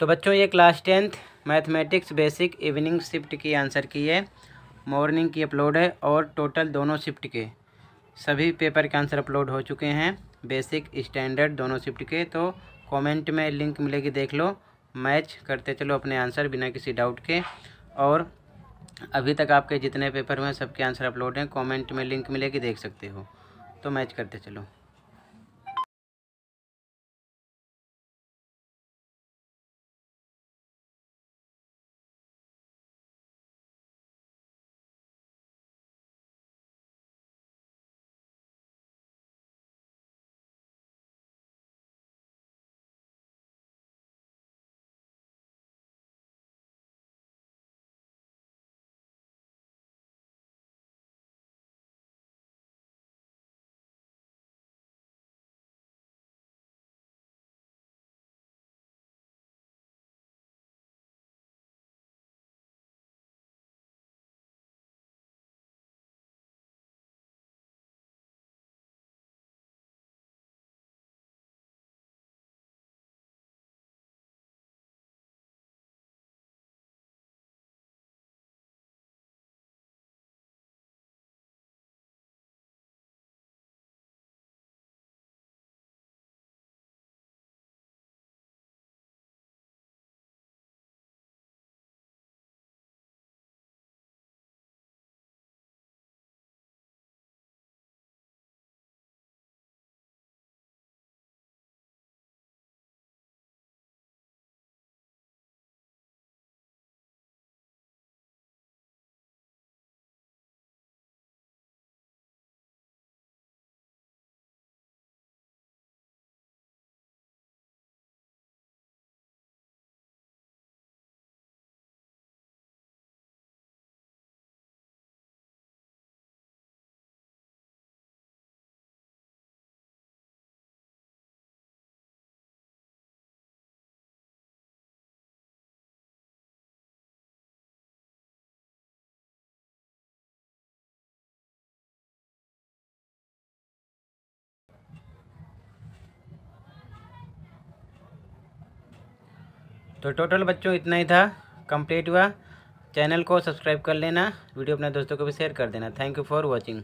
तो बच्चों ये class tenth mathematics basic evening shift की आंसर की है मॉर्निंग की अपलोड है और टोटल दोनों शिफ्ट के सभी पेपर के आंसर अपलोड हो चुके हैं बेसिक स्टैंडर्ड दोनों शिफ्ट के तो कमेंट में लिंक मिलेगी देख लो मैच करते चलो अपने आंसर बिना किसी डाउट के और अभी तक आपके जितने पेपर हुए सबके आंसर अपलोड हैं कमेंट में लिंक मिलेगी देख सकते हो तो मैच करते चलो तो टोटल बच्चों इतना ही था कंप्लीट हुआ चैनल को सब्सक्राइब कर लेना वीडियो अपने दोस्तों को भी शेयर कर देना थैंक यू फॉर वॉचिंग